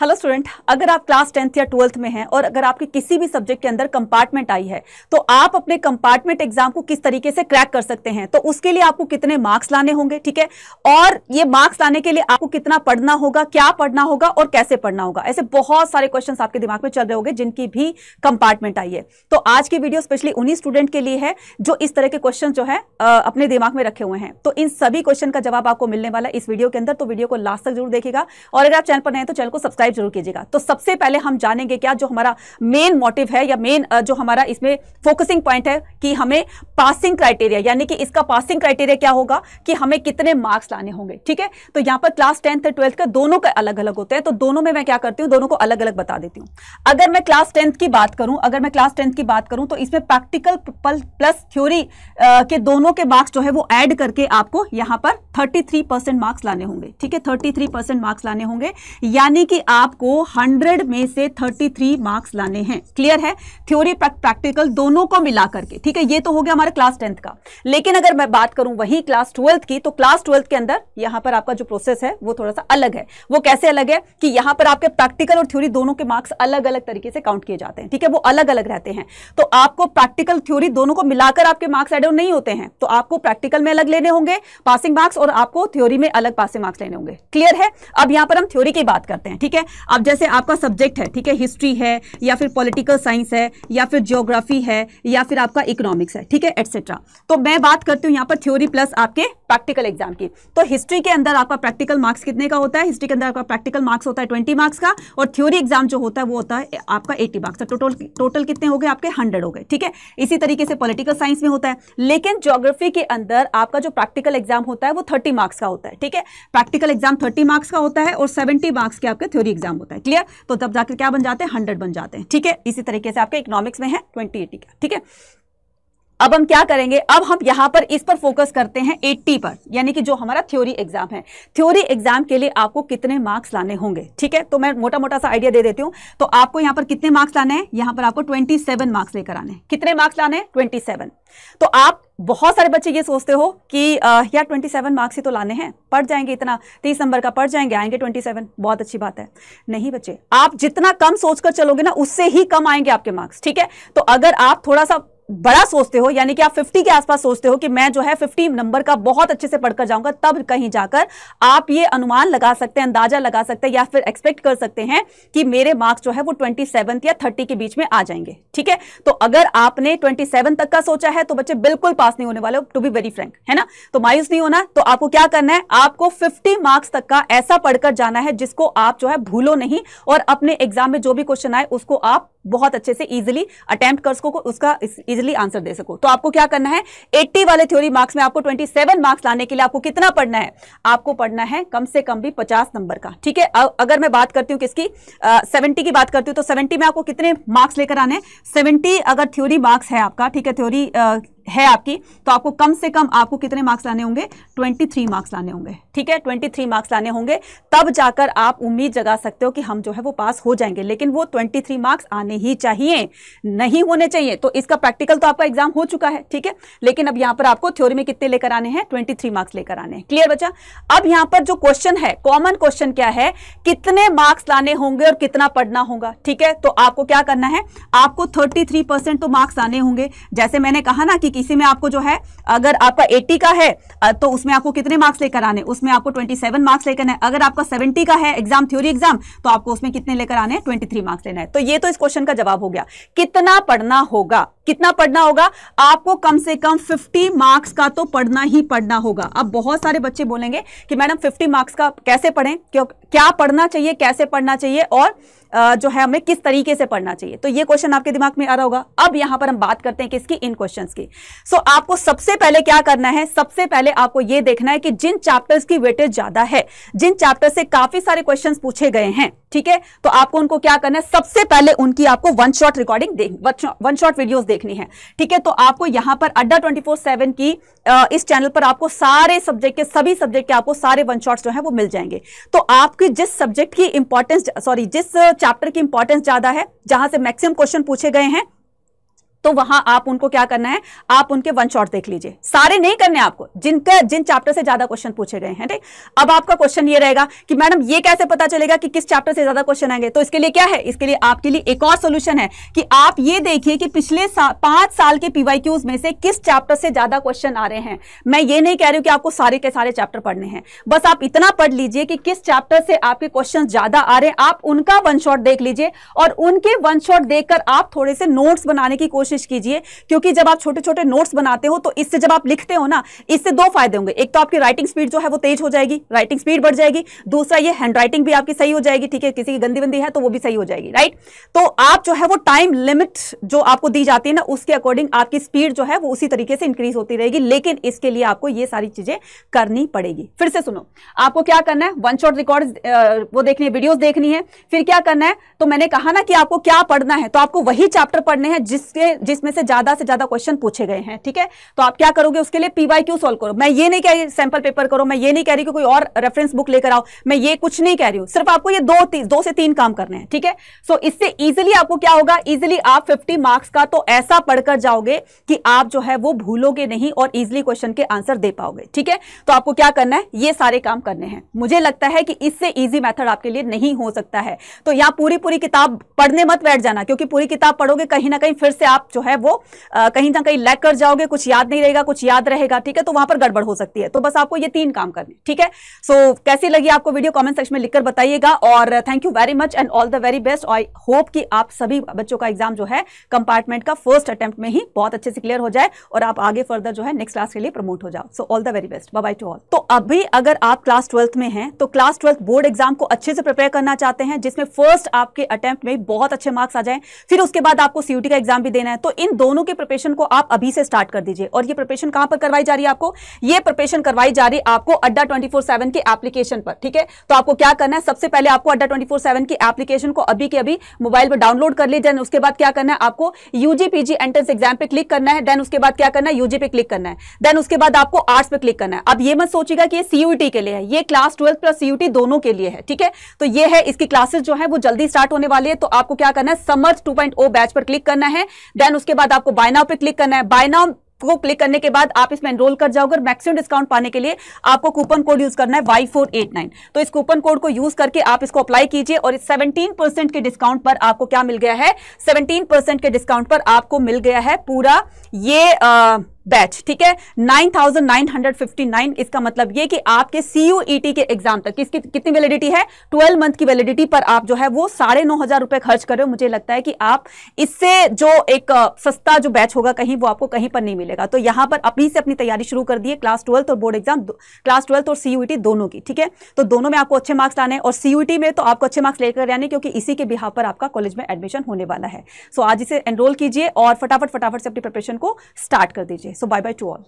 Hello student अगर आप class tenth या ट्वेल्थ में हैं और अगर आपके किसी भी सब्जेक्ट के अंदर कंपार्टमेंट आई है तो आप अपने कंपार्टमेंट एग्जाम को किस तरीके से क्रैक कर सकते हैं तो उसके लिए आपको कितने मार्क्स लाने होंगे ठीक है और ये मार्क्स लाने के लिए आपको कितना पढ़ना होगा क्या पढ़ना होगा और कैसे पढ़ना होगा ऐसे बहुत सारे क्वेश्चन आपके दिमाग में चल रहे होंगे जिनकी भी कंपार्टमेंट आई है तो आज की वीडियो स्पेशली उन्हीं स्टूडेंट के लिए है जो इस तरह के क्वेश्चन जो है अपने दिमाग में रखे हुए हैं तो इन सभी क्वेश्चन का जवाब आपको मिलने वाला इस वीडियो के अंदर तो वीडियो को लास्ट तक जरूर देखेगा और अगर आप चैनल पर नहीं तो चैनल को सब्सक्राइब सब्सक्राइब जरूर कीजिएगा तो सबसे पहले हम जानेंगे क्या जो हमारा मेन मोटिव है या मेन जो हमारा इसमें फोकसिंग पॉइंट है कि हमें पासिंग क्राइटेरिया यानी कि इसका पासिंग क्राइटेरिया क्या होगा कि हमें कितने मार्क्स लाने होंगे ठीक है तो यहां पर क्लास टेंथ और ट्वेल्थ का दोनों का अलग अलग होते हैं तो दोनों में मैं क्या करती हूँ दोनों को अलग अलग बता देती हूँ अगर मैं क्लास टेंथ की बात करूं अगर मैं क्लास टेंथ की बात करूं तो इसमें प्रैक्टिकल प्लस थ्योरी के दोनों के मार्क्स जो है वो एड करके आपको यहां पर थर्टी मार्क्स लाने होंगे ठीक है थर्टी मार्क्स लाने होंगे यानी कि आप आपको 100 में से 33 मार्क्स लाने हैं क्लियर है थ्योरी प्रैक्टिकल दोनों को मिला करके ठीक है ये तो हो गया हमारे क्लास टेंथ का लेकिन अगर मैं बात करूं वही क्लास ट्वेल्थ की तो क्लास ट्वेल्थ के अंदर यहां पर आपका जो प्रोसेस है वो थोड़ा सा अलग है वो कैसे अलग है कि यहां पर आपके प्रैक्टिकल और थ्योरी दोनों के मार्क्स अलग अलग तरीके से काउंट किए जाते हैं ठीक है वो अलग अलग रहते हैं तो आपको प्रैक्टिकल थ्योरी दोनों को मिलाकर आपके मार्क्स एड नहीं होते हैं तो आपको प्रैक्टिकल में अलग लेने होंगे पासिंग मार्क्स और आपको थ्योरी में अलग पासिंग मार्क्स लेने होंगे क्लियर है अब यहां पर हम थ्योरी की बात करते हैं ठीक है अब जैसे आपका सब्जेक्ट है ठीक है हिस्ट्री है या फिर पॉलिटिकल साइंस है या फिर ज्योग्राफी है या फिर आपका इकोनॉमिक्स है ठीक है एटसेट्रा तो मैं बात करती हूँ यहाँ पर थ्योरी प्लस आपके प्रैक्टिकल एग्जाम की तो हिस्ट्री के अंदर आपका प्रैक्टिकल मार्क्स कितने का होता है हिस्ट्री के अंदर आपका प्रैक्टिकल मार्क्स होता है ट्वेंटी मार्क्स का और थ्योरी एग्जाम जो होता है वो होता है आपका एट्टी मार्क्स टोटल टोटल कितने हो गए आपके हंड्रेड हो गए ठीक है इसी तरीके से पॉलिटिकल साइंस में होता है लेकिन जोग्राफी के अंदर आपका जो प्रैक्टिकल एग्जाम होता है वो थर्टी मार्क्स का होता है ठीक है प्रैक्टिकल एग्जाम थर्टी मार्क्स का होता है और सेवेंटी मार्क्स के आपके थ्योरी एग्जाम होता है क्लियर तो तब जाकर क्या बन जाते हैं हंड्रेड बन जाते हैं ठीक है इसी तरीके से आपके इकोनॉमिक्स में है ट्वेंटी एटी का ठीक है अब हम क्या करेंगे अब हम यहां पर इस पर फोकस करते हैं 80 पर यानी कि जो हमारा थ्योरी एग्जाम है थ्योरी एग्जाम के लिए आपको कितने मार्क्स लाने होंगे ठीक है तो मैं मोटा मोटा सा आइडिया दे देती हूं तो आपको यहां पर कितने मार्क्स लाने हैं यहां पर आपको 27 मार्क्स लेकर आने हैं कितने मार्क्स लाने हैं सेवन तो आप बहुत सारे बच्चे ये सोचते हो कि यार यार सेवन मार्क्स ही तो लाने हैं पढ़ जाएंगे इतना तीस नंबर का पढ़ जाएंगे आएंगे सेवन बहुत अच्छी बात है नहीं बच्चे आप जितना कम सोचकर चलोगे ना उससे ही कम आएंगे आपके मार्क्स ठीक है तो अगर आप थोड़ा सा बड़ा सोचते हो यानी कि आप 50 के आसपास सोचते हो कि मैं जो है 50 नंबर का बहुत अच्छे से पढ़कर जाऊंगा तब कहीं जाकर आप ये अनुमान लगा सकते हैं अंदाजा लगा सकते हैं या फिर एक्सपेक्ट कर सकते हैं कि मेरे मार्क्स जो है वो ट्वेंटी या थर्टी के बीच में आ जाएंगे ठीक है तो अगर आपने ट्वेंटी तक का सोचा है तो बच्चे बिल्कुल पास नहीं होने वाले टू बी वेरी फ्रेंक है ना तो मायूस नहीं होना तो आपको क्या करना है आपको फिफ्टी मार्क्स तक का ऐसा पढ़कर जाना है जिसको आप जो है भूलो नहीं और अपने एग्जाम में जो भी क्वेश्चन आए उसको आप बहुत अच्छे से इजिली अटेम्प्ट कर सको उसका इस, इजिली आंसर दे सको तो आपको क्या करना है 80 वाले थ्योरी मार्क्स में आपको 27 मार्क्स लाने के लिए आपको कितना पढ़ना है आपको पढ़ना है कम से कम भी 50 नंबर का ठीक है अगर मैं बात करती हूँ किसकी सेवेंटी की बात करती हूँ तो सेवेंटी में आपको कितने मार्क्स लेकर आने सेवेंटी अगर थ्योरी मार्क्स है आपका ठीक है थ्योरी है आपकी तो आपको कम से कम आपको कितने मार्क्स लाने होंगे 23 मार्क्स लाने होंगे ठीक है 23 मार्क्स लाने होंगे तब जाकर आप उम्मीद जगा सकते हो कि हम जो है वो पास हो जाएंगे लेकिन वो 23 मार्क्स आने ही चाहिए नहीं होने चाहिए तो इसका प्रैक्टिकल तो आपका एग्जाम हो चुका है ठीक है लेकिन अब यहां पर आपको थ्योरी में कितने लेकर आने हैं ट्वेंटी मार्क्स लेकर आने हैं क्लियर बच्चा अब यहां पर जो क्वेश्चन है कॉमन क्वेश्चन क्या है कितने मार्क्स लाने होंगे और कितना पढ़ना होगा ठीक है तो आपको क्या करना है आपको थर्टी तो मार्क्स आने होंगे जैसे मैंने कहा ना कि ठीक इसी में आपको जो है अगर आपका 80 का है तो उसमें आपको कितने मार्क्स लेकर आने उसमें आपको 27 मार्क्स लेकर आने अगर आपका 70 का है एग्जाम थ्योरी एग्जाम तो आपको उसमें कितने लेकर आने 23 मार्क्स लेना है तो ये तो इस क्वेश्चन का जवाब हो गया कितना पढ़ना होगा कितना पढ़ना होगा आपको कम से कम 50 मार्क्स का तो पढ़ना ही पढ़ना होगा अब बहुत सारे बच्चे बोलेंगे कि मैडम 50 मार्क्स का कैसे पढ़ें क्यों क्या पढ़ना चाहिए कैसे पढ़ना चाहिए और जो है हमें किस तरीके से पढ़ना चाहिए तो ये क्वेश्चन आपके दिमाग में आ रहा होगा अब यहां पर हम बात करते हैं किसकी इन क्वेश्चन की सो so, आपको सबसे पहले क्या करना है सबसे पहले आपको ये देखना है कि जिन चैप्टर्स की वेटेज ज्यादा है जिन चैप्टर से काफी सारे क्वेश्चन पूछे गए हैं ठीक है तो आपको उनको क्या करना है सबसे पहले उनकी आपको one shot recording one shot videos देखनी है ठीक है तो आपको यहां पर अड्डा ट्वेंटी फोर सेवन की इस चैनल पर आपको सारे सब्जेक्ट के सभी सब्जेक्ट के आपको सारे वन शॉट्स जो है वो मिल जाएंगे तो आपकी जिस सब्जेक्ट की इंपॉर्टेंस सॉरी जिस चैप्टर की इंपॉर्टेंस ज्यादा है जहां से मैक्सिमम क्वेश्चन पूछे गए हैं तो वहां आप उनको क्या करना है आप उनके वन शॉट देख लीजिए सारे नहीं करने आपको जिनका जिन चैप्टर से ज्यादा क्वेश्चन पूछे गए हैं ठीक अब आपका क्वेश्चन ये रहेगा कि मैडम ये कैसे पता चलेगा कि किस चैप्टर से ज्यादा क्वेश्चन आएंगे तो इसके लिए क्या है इसके लिए आपके लिए एक और सोल्यूशन है कि आप ये देखिए कि पिछले पांच साल के पीवाई में से किस चैप्टर से ज्यादा क्वेश्चन आ रहे हैं मैं ये नहीं कह रही हूं कि आपको सारे के सारे चैप्टर पढ़ने हैं बस आप इतना पढ़ लीजिए कि किस चैप्टर से आपके क्वेश्चन ज्यादा आ रहे हैं आप उनका वन शॉट देख लीजिए और उनके वन शॉट देखकर आप थोड़े से नोट्स बनाने की कोशिश कोशिश कीजिए क्योंकि जब आप छोटे छोटे नोट्स बनाते हो तो इससे जब आप लिखते हो ना इससे दो फायदे होंगे एक तो आपकी राइटिंग स्पीड जो है वो तेज हो जाएगी राइटिंग स्पीड बढ़ जाएगी दूसरा ये हैंड राइटिंग भी आपकी सही हो जाएगी ठीक है किसी की गंदी बंदी है तो वो भी सही हो जाएगी राइट तो आप जो है वो टाइम लिमिट जो आपको दी जाती है ना उसके अकॉर्डिंग आपकी स्पीड जो है वो उसी तरीके से इंक्रीज होती रहेगी लेकिन इसके लिए आपको ये सारी चीजें करनी पड़ेगी फिर से सुनो आपको क्या करना है वन शॉट रिकॉर्ड वो देखनी है वीडियोज देखनी है फिर क्या करना है तो मैंने कहा ना कि आपको क्या पढ़ना है तो आपको वही चैप्टर पढ़ने हैं जिसके जिसमें से ज्यादा से ज्यादा क्वेश्चन पूछे गए हैं ठीक है तो आप क्या करोगे उसके लिए पीवाई क्यू सोल्व करो मैं ये नहीं कह रही सैंपल पेपर करो मैं ये नहीं कह रही कि कोई और रेफरेंस बुक लेकर आओ मैं ये कुछ नहीं कह रही हूं सिर्फ आपको ये दो दो से तीन काम करने हैं ठीक है सो इससे ईजिली आपको क्या होगा ईजिली आप फिफ्टी मार्क्स का तो ऐसा पढ़कर जाओगे कि आप जो है वो भूलोगे नहीं और ईजिली क्वेश्चन के आंसर दे पाओगे ठीक है तो आपको क्या करना है ये सारे काम करने हैं मुझे लगता है कि इससे ईजी मैथड आपके लिए नहीं हो सकता है तो यहाँ पूरी पूरी किताब पढ़ने मत बैठ जाना क्योंकि पूरी किताब पढ़ोगे कहीं ना कहीं फिर से आप जो है वो आ, कहीं ना कहीं लैक कर जाओगे कुछ याद नहीं रहेगा कुछ याद रहेगा ठीक है तो वहां पर गड़बड़ हो सकती है तो बस आपको ये तीन काम करने ठीक है सो so, कैसी लगी आपको वीडियो कॉमेंट सेक्शन में लिखकर बताइएगा और thank you very much and all the very best I hope कि आप सभी बच्चों का एग्जाम जो है कंपार्टमेंट का फर्स्ट अटेम्प्ट में ही बहुत अच्छे से क्लियर हो जाए और आप आगे फर्दर जो है नेक्स्ट क्लास के लिए प्रमोट हो जाओ so all the very best bye to all तो अभी अगर आप क्लास ट्वेल्थ में हैं तो क्लास ट्वेल्थ बोर्ड एग्जाम को अच्छे से प्रिपेयर करना चाहते हैं जिसमें फर्स्ट आपके अटेम्प्ट में बहुत अच्छे मार्क्स आ जाए फिर उसके बाद आपको सीयूटी का एग्जाम भी देना है तो इन दोनों के प्रिपरेशन को आप अभी से स्टार्ट कर दीजिए और ये प्रिपरेशन कहां पर करवाई जा रही है आपको ये प्रिपरेशन करवाई जा रही है आपको अड्डा ट्वेंटी फोर सेवन की एप्लीकेशन पर ठीक है तो आपको क्या करना है सबसे पहले आपको अड्डा ट्वेंटी फोर सेवन की एप्लीकेशन को अभी के अभी मोबाइल पर डाउनलोड कर लीजिए उसके बाद क्या करना है आपको यूजीपीजी एंट्रेंस एग्जाम पे क्लिक करना है देन उसके बाद क्या करना है यूजी पे क्लिक करना है देन उसके बाद आपको आर्ट्स पे क्लिक करना है अब ये मत सोचिएगा कि ये सीयूटी के लिए है ये क्लास ट्वेल्थ प्लस सीयूटी दोनों के लिए है ठीक है तो ये है इसकी क्लासेस जो है वो जल्दी स्टार्ट होने वाली है तो आपको क्या करना है समर्थ टू बैच पर क्लिक करना है देन देन उसके बाद आपको बायनाव पे क्लिक करना है बायनाव को क्लिक करने के बाद आप इसमें एनरोल कर जाओगे और मैक्सिमम डिस्काउंट पाने के लिए आपको कूपन कोड यूज करना है वाई फोर एट नाइन तो इस कूपन कोड को यूज करके आप इसको अप्लाई कीजिए और इस 17% के डिस्काउंट पर आपको क्या मिल गया है 17% के डिस्काउंट पर आपको मिल गया है पूरा ये आ, बैच ठीक है 9,959 इसका मतलब ये कि आपके सीयूईटी e के एग्जाम तक किसकी कितनी वैलिडिटी है 12 मंथ की वैलिडिटी पर आप जो है वो साढ़े नौ हजार रुपए खर्च कर रहे हो मुझे लगता है कि आप इससे जो एक सस्ता जो बैच होगा कहीं वो आपको कहीं पर नहीं मिलेगा तो यहां पर अपनी से अपनी तैयारी शुरू कर दी है क्लास ट्वेल्थ और बोर्ड एग्जाम क्लास ट्वेल्थ और सीयूईटी e दोनों की ठीक है तो दोनों में आपको अच्छे मार्क्स आने और सीयूईटी e में तो आपको अच्छे मार्क्स लेकर आने क्योंकि इसी के बिहार पर आपका कॉलेज में एडमिशन होने वाला है सो आज इसे एनरोल कीजिए और फटाफट फटाफट से अपनी प्रिपरेशन को स्टार्ट कर दीजिए Okay, so bye-bye to all.